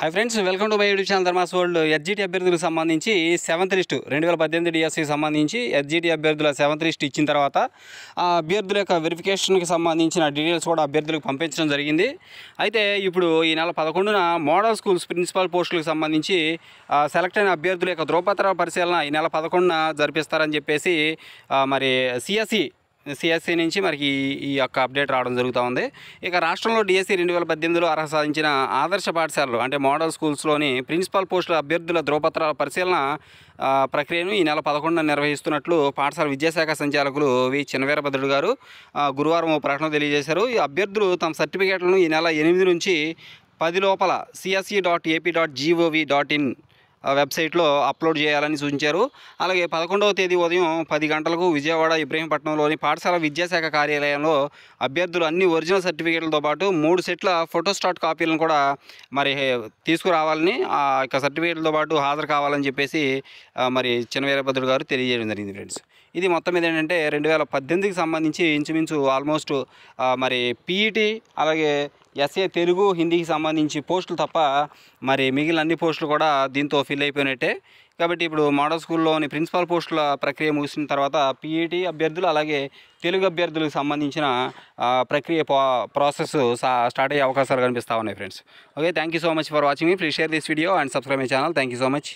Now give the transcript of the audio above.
hi friends welcome to my YouTube channel Dharma's world SGT అభ్యర్థులకు సంబంధించి seventh list రెండు వేల పద్దెనిమిది డిఎస్సికి e సంబంధించి ఎస్జిటి అభ్యర్థుల సెవెంత్ లిస్ట్ ఇచ్చిన తర్వాత అభ్యర్థుల యొక్క వెరిఫికేషన్కి సంబంధించిన డీటెయిల్స్ కూడా అభ్యర్థులకు పంపించడం జరిగింది అయితే ఇప్పుడు ఈ నెల పదకొండున మోడల్ స్కూల్స్ ప్రిన్సిపల్ పోస్టులకు సంబంధించి సెలెక్ట్ అయిన అభ్యర్థుల యొక్క ధ్రువపత్ర పరిశీలన ఈ నెల పదకొండున జరిపిస్తారని చెప్పేసి మరి సిఎస్సి సిఎస్సి నుంచి మనకి ఈ యొక్క అప్డేట్ రావడం జరుగుతూ ఉంది ఇక రాష్ట్రంలో డిఎస్సి రెండు వేల పద్దెనిమిదిలో అర్హత సాధించిన ఆదర్శ పాఠశాలలు అంటే మోడల్ స్కూల్స్లోని ప్రిన్సిపాల్ పోస్టుల అభ్యర్థుల ధృవపత్రాల పరిశీలన ప్రక్రియను ఈ నెల పదకొండున నిర్వహిస్తున్నట్లు పాఠశాల విద్యాశాఖ సంచాలకులు వి చిన్నవీరభద్రుడు గారు గురువారం ఓ ప్రకటన తెలియజేశారు ఈ అభ్యర్థులు తమ సర్టిఫికేట్లను ఈ నెల ఎనిమిది నుంచి పది లోపల CSE dot AP dot gov dot in వెబ్సైట్లో అప్లోడ్ చేయాలని సూచించారు అలాగే పదకొండవ తేదీ ఉదయం పది గంటలకు విజయవాడ ఇబ్రహీంపట్నంలోని పాఠశాల విద్యాశాఖ కార్యాలయంలో అభ్యర్థులు అన్ని ఒరిజినల్ సర్టిఫికేట్లతో పాటు మూడు సెట్ల ఫోటోస్టాట్ కాపీలను కూడా మరి తీసుకురావాలని ఆ యొక్క సర్టిఫికేట్లతో పాటు హాజరు కావాలని చెప్పేసి మరి చిన్నవీరభద్రుడు గారు తెలియజేయడం జరిగింది ఫ్రెండ్స్ ఇది మొత్తం మీద ఏంటంటే రెండు వేల పద్దెనిమిదికి సంబంధించి ఇంచుమించు ఆల్మోస్ట్ మరి పీఈటీ అలాగే ఎస్ఏ తెలుగు హిందీకి సంబంధించి పోస్టులు తప్ప మరి మిగిలిన అన్ని పోస్టులు కూడా దీంతో ఫిల్ అయిపోయినట్టే కాబట్టి ఇప్పుడు మోడల్ స్కూల్లోని ప్రిన్సిపాల్ పోస్టుల ప్రక్రియ ముగిసిన తర్వాత పీఈటీ అభ్యర్థులు అలాగే తెలుగు అభ్యర్థులకు సంబంధించిన ప్రక్రియ ప్రాసెస్ స్టార్ట్ అయ్యే అవకాశాలు కనిపిస్తూ ఉన్నాయి friends okay thank you so much for watching మీ please share this video and subscribe my channel thank you so much